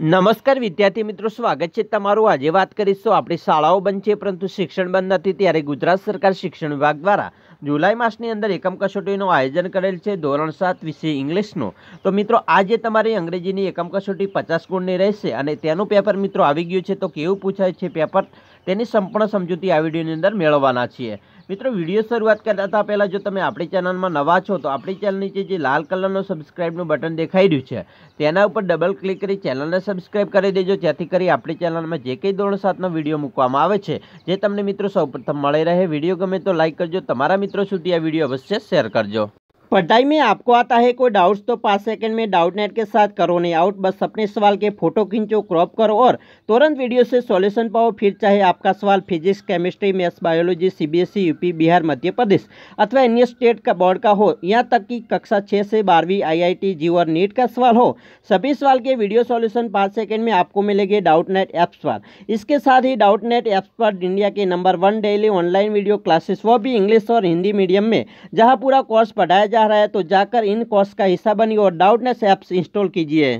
નમસ્કાર વિદ્યાર્થી મિત્રો સ્વાગત છે તમારું આજે વાત કરીશું આપણી શાળાઓ બંધ છે પરંતુ શિક્ષણ બંધ નથી ત્યારે ગુજરાત સરકાર શિક્ષણ વિભાગ દ્વારા જુલાઈ માસની અંદર એકમ કસોટીનું આયોજન કરેલ છે ધોરણ સાત વિષય ઇંગ્લિશનું તો મિત્રો આજે તમારી અંગ્રેજીની એકમ કસોટી પચાસ ગુણની રહેશે અને તેનું પેપર મિત્રો આવી ગયું છે તો કેવું પૂછાય છે પેપર તેની સંપૂર્ણ સમજૂતી આ વિડીયોની અંદર મેળવવાના છીએ મિત્રો વિડીયો શરૂઆત કરતા પહેલાં જો તમે આપણી ચેનલમાં નવા છો તો આપણી ચેનલ નીચે જે લાલ કલરનું સબસ્ક્રાઇબનું બટન દેખાઈ રહ્યું છે તેના ઉપર ડબલ ક્લિક કરી ચેનલને સબસ્ક્રાઇબ કરી દેજો જેથી કરી આપણી ચેનલમાં જે કંઈ ધોરણ સાતનો વિડીયો મૂકવામાં આવે છે જે તમને મિત્રો સૌપ્રથમ મળી રહે વિડીયો ગમે તો લાઇક કરજો તમારા મિત્રો સુધી આ વિડીયો અવશ્ય શેર કરજો पढ़ाई में आपको आता है कोई डाउट्स तो पाँच सेकंड में डाउट नेट के साथ करो नहीं आउट बस अपने सवाल के फोटो खींचो क्रॉप करो और तुरंत वीडियो से सॉल्यूशन पाओ फिर चाहे आपका सवाल physics chemistry maths biology CBSE UP Bihar Madhya Pradesh अथवा अन्य स्टेट का बोर्ड का हो यहाँ तक कि कक्षा छः से बारहवीं आई जी और नीट का सवाल हो सभी सवाल के वीडियो सॉल्यूशन पाँच सेकेंड में आपको मिलेंगे डाउट नेट ऐप्स पर इसके साथ ही डाउट नेट ऐप्स पर इंडिया के number one daily online video classes वो भी इंग्लिश और हिंदी मीडियम में जहाँ पूरा कोर्स पढ़ाया चाह रहा है तो जाकर इन कोर्स का हिस्सा बनिए और डाउटनेस ऐप्स इंस्टॉल कीजिए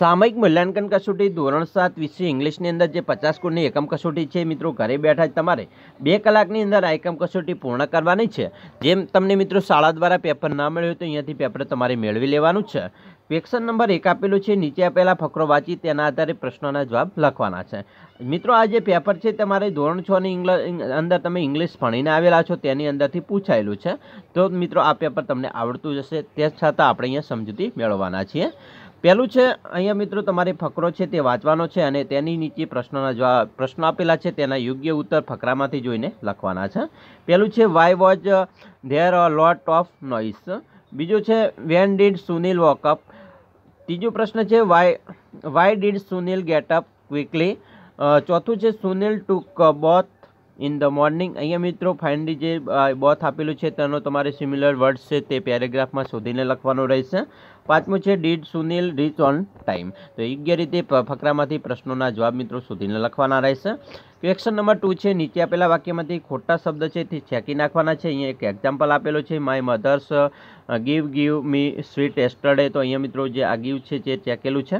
સામયિક મૂલ્યાંકન કસોટી ધોરણ સાત વિશે ઇંગ્લિશની અંદર જે પચાસ કોડની એકમ કસોટી છે મિત્રો ઘરે બેઠા જ તમારે બે કલાકની અંદર આ એકમ કસોટી પૂર્ણ કરવાની છે જેમ તમને મિત્રો શાળા દ્વારા પેપર ના મળ્યું હોય તો અહીંયાથી પેપર તમારે મેળવી લેવાનું છે ક્વેશ્ચન નંબર એક આપેલું છે નીચે આપેલા ફકરો વાંચી તેના આધારે પ્રશ્નોના જવાબ લખવાના છે મિત્રો આ જે પેપર છે તમારે ધોરણ છની ઇંગ્લિશ અંદર તમે ઇંગ્લિશ ભણીને આવેલા છો તેની અંદરથી પૂછાયેલું છે તો મિત્રો આ પેપર તમને આવડતું જશે તે છતાં આપણે અહીંયા સમજૂતી મેળવવાના છીએ પહેલું છે અહીંયા મિત્રો તમારે ફકરો છે તે વાંચવાનો છે અને તેની નીચે પ્રશ્નોના જવાબ પ્રશ્નો આપેલા છે તેના યોગ્ય ઉત્તર ફકરામાંથી જોઈને લખવાના છે પહેલું છે why was there a lot of noise બીજું છે વેન ડીડ સુનિલ વોકઅપ ત્રીજો પ્રશ્ન છે why why did Sunil get up quickly ચોથું છે Sunil took bath in the morning અહીંયા મિત્રો ફાઇનલી જે બોથ આપેલું છે તેનો તમારે સિમિલર વર્ડ્સ છે તે પેરેગ્રાફમાં શોધીને લખવાનું રહેશે પાંચમું છે did Sunil reach on time તો યોગ્ય રીતે ફકરામાંથી પ્રશ્નોના જવાબ મિત્રો સુધીને લખવાના રહેશે ક્વેશ્ચન નંબર ટુ છે નીચે આપેલા વાક્યમાંથી ખોટા શબ્દ છે તે છેકી નાખવાના છે અહીંયા એક એક્ઝામ્પલ આપેલો છે my mother's give give me sweet yesterday તો અહીંયા મિત્રો જે આ ગીવ છે જે ચેકેલું છે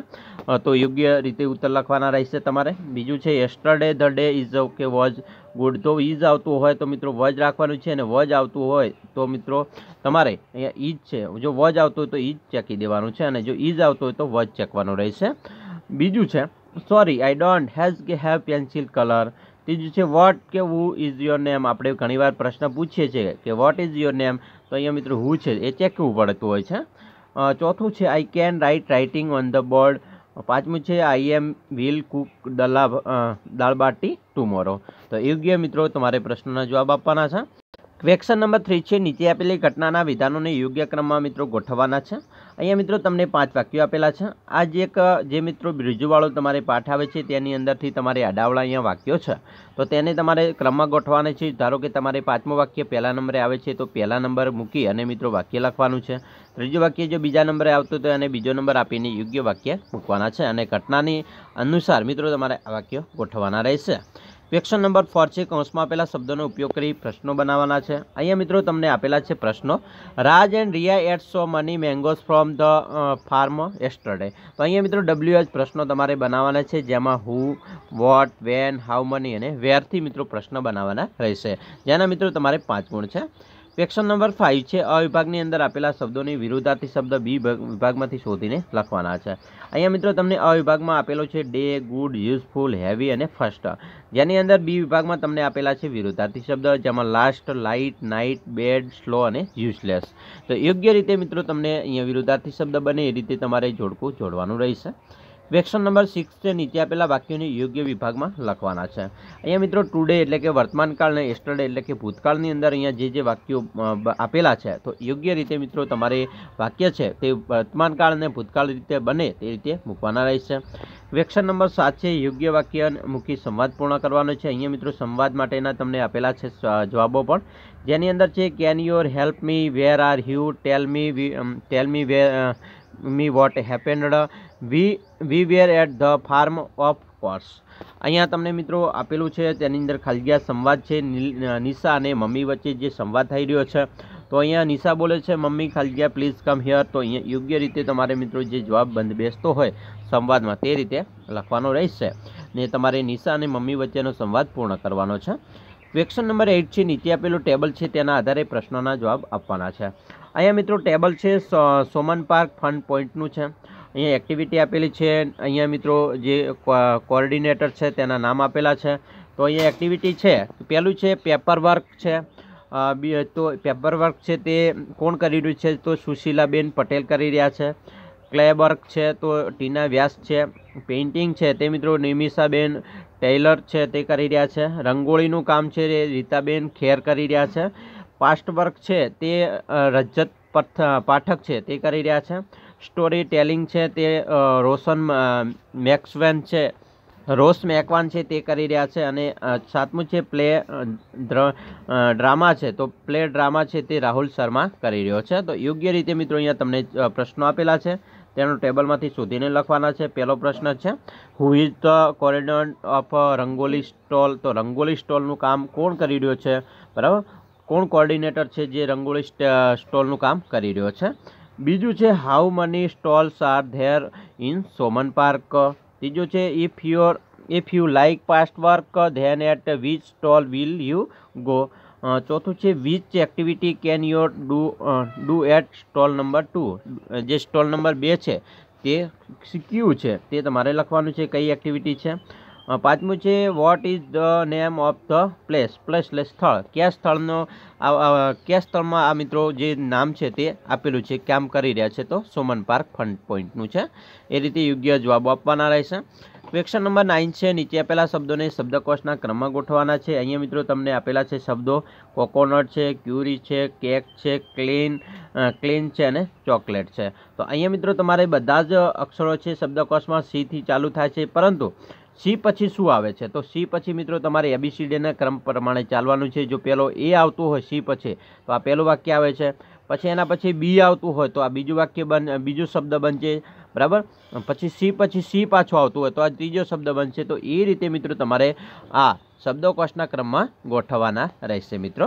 તો યોગ્ય રીતે ઉત્તર લખવાના રહેશે તમારે બીજું છે yesterday the day is okay was good though is આવતું હોય તો મિત્રો વજ રાખવાનું છે અને વજ આવતું હોય તો મિત્રો તમારે અહીંયા ઈજ છે જો વજ આવતું હોય તો ઈજ ચેકી દેવાનું છે અને જો ઈજ આવતું હોય તો વજ ચેકવાનું રહેશે બીજું છે સોરી આઈ ડોન્ટ હેઝ કે હેવ પેન્સિલ કલર ત્રીજું છે વોટ કે હુ ઇઝ યોર નેમ આપણે ઘણીવાર પ્રશ્ન પૂછીએ છીએ કે વોટ ઇઝ યોર નેમ તો અહીંયા મિત્રો હું છે એ ચેકવું પડતું હોય છે ચોથું છે I can write writing on the board પાંચમું છે આઈ એમ વિલ કુક દલા દાળબાટી ટુમોરો તો યોગ્ય મિત્રો તમારે પ્રશ્નના જવાબ આપવાના છે ક્વેશ્ચન નંબર થ્રી છે નીચે આપેલી ઘટનાના વિધાનોને યોગ્ય ક્રમમાં મિત્રો ગોઠવવાના છે અહીંયા મિત્રો તમને પાંચ વાક્યો આપેલા છે આજ એક જે મિત્રો બ્રિજુવાળો તમારે પાઠ આવે છે તેની અંદરથી તમારે અડાવળા અહીંયા વાક્યો છે તો તેને તમારે ક્રમમાં ગોઠવાના છે ધારો કે તમારે પાંચમો વાક્ય પહેલા નંબરે આવે છે તો પહેલા નંબર મૂકી અને મિત્રો વાક્ય લખવાનું છે ત્રીજું વાક્ય જો બીજા નંબરે આવતું તો એને બીજો નંબર આપીને યોગ્ય વાક્ય મૂકવાના છે અને ઘટનાની અનુસાર મિત્રો તમારે આ વાક્ય ગોઠવવાના રહેશે ક્વેશ્ચન નંબર ફોર છે કૌંસમાં આપેલા શબ્દોનો ઉપયોગ કરી પ્રશ્નો બનાવવાના છે અહીંયા મિત્રો તમને આપેલા છે પ્રશ્નો Raj and Riya ate so many mangoes from the farm yesterday તો અહીંયા મિત્રો ડબલ્યુ એચ પ્રશ્નો તમારે બનાવવાના છે જેમાં who what when how many અને વેરથી મિત્રો પ્રશ્ન બનાવવાના રહેશે જેના મિત્રો તમારે પાંચ ગુણ છે ક્વેશ્ચન નંબર ફાઇવ છે અવિભાગની અંદર આપેલા શબ્દોની વિરુદ્ધાર્થી શબ્દ બી વિભાગમાંથી શોધીને લખવાના છે અહીંયા મિત્રો તમને અ વિભાગમાં આપેલો છે ડે ગુડ યુઝફુલ હેવી અને ફર્સ્ટ જેની અંદર બી વિભાગમાં તમને આપેલા છે વિરુદ્ધાર્થી શબ્દ જેમાં last light night bad slow અને યુઝલેસ તો યોગ્ય રીતે મિત્રો તમને અહીંયા વિરુદ્ધાર્થી શબ્દ બને એ રીતે તમારે જોડકું જોડવાનું રહેશે વેક્શન નંબર સિક્સ છે નીચે આપેલા વાક્યોને યોગ્ય વિભાગમાં લખવાના છે અહીંયા મિત્રો ટુડે એટલે કે વર્તમાનકાળ અને એસ્ટરડે એટલે કે ભૂતકાળની અંદર અહીંયા જે જે વાક્યો આપેલા છે તો યોગ્ય રીતે મિત્રો તમારે વાક્ય છે તે વર્તમાનકાળ અને ભૂતકાળ રીતે બને તે રીતે મૂકવાના રહેશે વેક્શન નંબર સાત છે યોગ્ય વાક્ય મૂકી સંવાદ પૂર્ણ કરવાનો છે અહીંયા મિત્રો સંવાદ માટેના તમને આપેલા છે જવાબો પણ જેની અંદર છે can your help me where are you tell me tell me where me what happened we we were at the farm of course અહીંયા તમને મિત્રો આપેલું છે તેની અંદર ખાલગીયા સંવાદ છે નિશા અને મમ્મી વચ્ચે જે સંવાદ થઈ રહ્યો છે તો અહીંયા નિશા બોલે છે મમ્મી ખાલગીયા પ્લીઝ કમ હિયર તો અહીંયા યોગ્ય રીતે તમારે મિત્રો જે જવાબ બંધ બેસતો હોય સંવાદમાં તે રીતે લખવાનો રહેશે ને તમારે નિશા અને મમ્મી વચ્ચેનો સંવાદ પૂર્ણ કરવાનો છે ક્વેશ્ચન નંબર એઇટ છે નીચે આપેલું ટેબલ છે તેના આધારે પ્રશ્નોના જવાબ આપવાના છે અહીંયા મિત્રો ટેબલ છે સોમન પાર્ક ફન પોઈન્ટનું છે અહીંયા એક્ટિવિટી આપેલી છે અહીંયા મિત્રો જે કોર્ડિનેટર છે તેના નામ આપેલા છે તો અહીંયા એક્ટિવિટી છે પહેલું છે પેપર વર્ક છે તો પેપર વર્ક છે તે કોણ કરી રહ્યું છે તો સુશીલાબેન પટેલ કરી રહ્યા છે ક્લે વર્ક છે તો ટીના વ્યાસ છે પેઇન્ટિંગ છે તે મિત્રો નિમિષાબેન ટેલર છે તે કરી રહ્યા છે રંગોળીનું કામ છે રીતાબેન ખેર કરી રહ્યા છે પાસ્ટ વર્ક છે તે રજત પાઠક છે તે કરી રહ્યા છે સ્ટોરી ટેલિંગ છે તે રોશન મેક્સવેન છે રોસ મેકવાન છે તે કરી રહ્યા છે અને સાતમું છે પ્લે ડ્રામા છે તો પ્લે ડ્રામા છે તે રાહુલ શર્મા કરી રહ્યો છે તો યોગ્ય રીતે મિત્રો અહીંયા તમને પ્રશ્નો આપેલા છે તેનો ટેબલમાંથી શોધીને લખવાના છે પહેલો પ્રશ્ન છે who is the corridor of rangoli stall તો રંગોલી સ્ટોલનું કામ કોણ કરી રહ્યો છે બરાબર કોણ કોર્ડિનેટર છે જે રંગોળી સ્ટોલનું કામ કરી રહ્યો છે બીજું છે how many stalls are there in Soman park ત્રીજું છે if your if you like past work then at which stall will you go ચોથું છે which activity can your do do at stall number two જે stall number બે છે તે ક્યુ છે તે તમારે લખવાનું છે કઈ એક્ટિવિટી છે પાંચમું છે what is the name of the place place એટલે સ્થળ કયા સ્થળનો કયા સ્થળમાં આ મિત્રો જે નામ છે તે આપેલું છે કામ કરી રહ્યા છે તો સોમન પાર્ક ફંડ પોઈન્ટનું છે એ રીતે યોગ્ય જવાબો આપવાના રહેશે ક્વેશ્ચન નંબર નાઇન છે નીચે આપેલા શબ્દોને શબ્દકોશના ક્રમમાં ગોઠવાના છે અહીંયા મિત્રો તમને આપેલા છે શબ્દો કોકોનટ છે ક્યુરી છે કેક છે ક્લીન ક્લીન છે અને ચોકલેટ છે તો અહીંયા મિત્રો તમારે બધા જ અક્ષરો છે શબ્દકોશમાં સીથી ચાલુ થાય છે પરંતુ સી પછી શું આવે છે તો સી પછી મિત્રો તમારે એબીસીડીના ક્રમ પ્રમાણે ચાલવાનું છે જો પહેલો એ આવતું હોય સી પછી તો આ પહેલું વાક્ય આવે છે પછી એના પછી બી આવતું હોય તો આ બીજું વાક્ય બન બીજો શબ્દ બનશે બરાબર પછી સી પછી સી પાછો આવતું હોય તો આ ત્રીજો શબ્દ બનશે તો એ રીતે મિત્રો તમારે આ શબ્દકોશના ક્રમમાં ગોઠવવાના રહેશે મિત્રો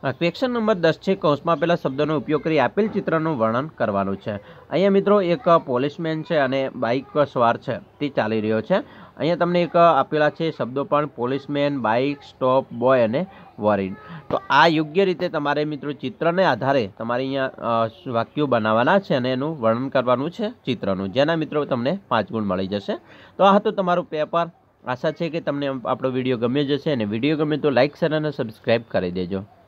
ક્વેશ્ચન નંબર દસ છે કૌંસમાં પહેલાં શબ્દનો ઉપયોગ કરી આપેલ ચિત્રનું વર્ણન કરવાનું છે અહીંયા મિત્રો એક પોલીસમેન છે અને બાઇક સવાર છે તે ચાલી રહ્યો છે અહીંયા તમને એક આપેલા છે શબ્દો પણ પોલીસમેન બાઇક સ્ટોપ બોય અને વોરિડ તો આ યોગ્ય રીતે તમારે મિત્રો ચિત્રને આધારે તમારે અહીંયા વાક્યો બનાવવાના છે અને એનું વર્ણન કરવાનું છે ચિત્રનું જેના મિત્રો તમને પાંચ ગુણ મળી જશે તો આ હતું તમારું પેપર આશા છે કે તમને આપણો વિડીયો ગમ્યો જશે અને વિડીયો ગમે તો લાઇક શેર અને સબસ્ક્રાઈબ કરી દેજો